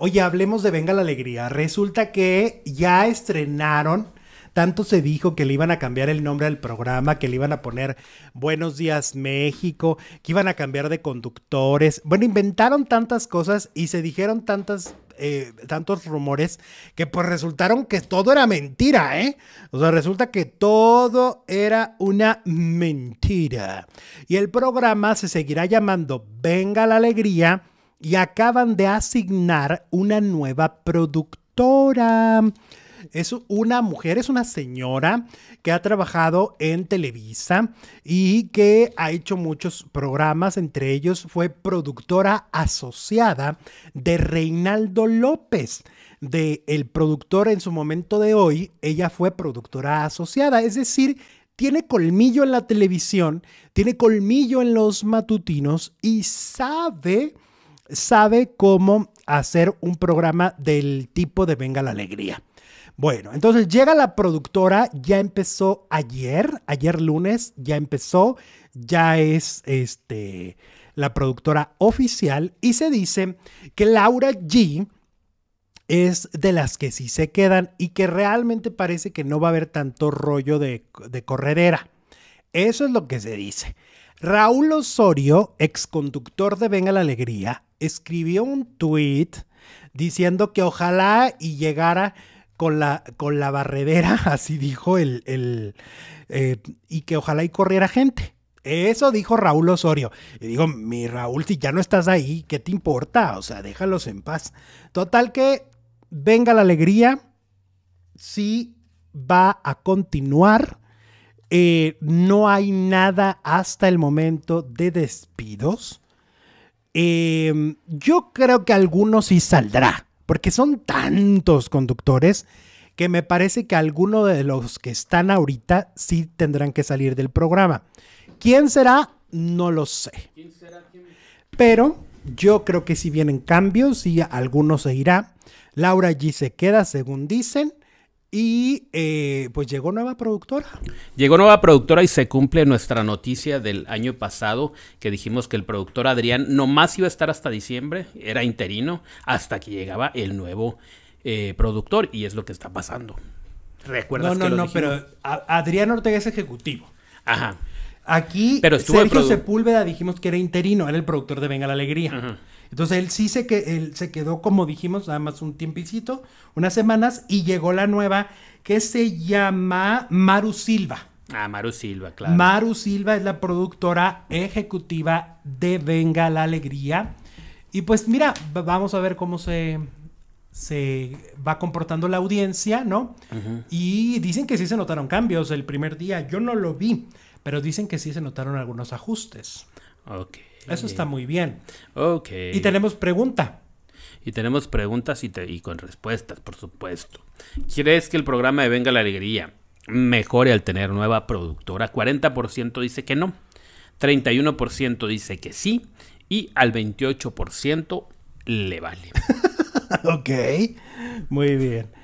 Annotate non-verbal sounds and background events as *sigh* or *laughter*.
Oye, hablemos de Venga la Alegría. Resulta que ya estrenaron. Tanto se dijo que le iban a cambiar el nombre al programa, que le iban a poner Buenos días México, que iban a cambiar de conductores. Bueno, inventaron tantas cosas y se dijeron tantas eh, tantos rumores que pues resultaron que todo era mentira, ¿eh? O sea, resulta que todo era una mentira. Y el programa se seguirá llamando Venga la Alegría y acaban de asignar una nueva productora. Es una mujer, es una señora que ha trabajado en Televisa y que ha hecho muchos programas, entre ellos fue productora asociada de Reinaldo López, de el productor en su momento de hoy, ella fue productora asociada, es decir, tiene colmillo en la televisión, tiene colmillo en los matutinos y sabe sabe cómo hacer un programa del tipo de Venga la Alegría. Bueno, entonces llega la productora, ya empezó ayer, ayer lunes, ya empezó, ya es este, la productora oficial y se dice que Laura G es de las que sí se quedan y que realmente parece que no va a haber tanto rollo de, de corredera. Eso es lo que se dice. Raúl Osorio, ex conductor de Venga la Alegría, escribió un tweet diciendo que ojalá y llegara con la, con la barredera, *laughs* así dijo el, eh, y que ojalá y corriera gente. Eso dijo Raúl Osorio. Y digo, mi Raúl, si ya no estás ahí, ¿qué te importa? O sea, déjalos en paz. Total que venga la alegría, sí va a continuar eh, no hay nada hasta el momento de despidos. Em, yo creo que algunos sí saldrá, porque son tantos conductores que me parece que alguno de los que están ahorita sí tendrán que salir del programa. ¿Quién será? No lo sé. Pero yo creo que si vienen cambios, y algunos se irá. Laura allí se queda, según dicen. Y eh, pues llegó nueva productora. Llegó nueva productora y se cumple nuestra noticia del año pasado que dijimos que el productor Adrián nomás iba a estar hasta diciembre, era interino, hasta que llegaba el nuevo eh, productor y es lo que está pasando. ¿Recuerdas? No, no, no, pero Adrián Ortega es ejecutivo. Ajá. Aquí pero Sergio Sepúlveda dijimos que era interino, era el productor de Venga la Alegría. Ajá. Entonces él sí se, que, él se quedó, como dijimos, nada más un tiempicito, unas semanas, y llegó la nueva que se llama Maru Silva. Ah, Maru Silva, claro. Maru Silva es la productora ejecutiva de Venga la Alegría. Y pues mira, vamos a ver cómo se, se va comportando la audiencia, ¿no? Y dicen que sí se notaron cambios el primer día. Yo no lo vi, pero dicen que sí se notaron algunos ajustes. Ok. Eso está muy bien. Ok. Y tenemos pregunta. Y tenemos preguntas y, con respuestas, por supuesto. ¿Crees que el programa de Venga la Alegría mejore al tener nueva productora? 40% dice que no, 31% dice que sí y al 28% le vale. *laughs* ok, muy bien.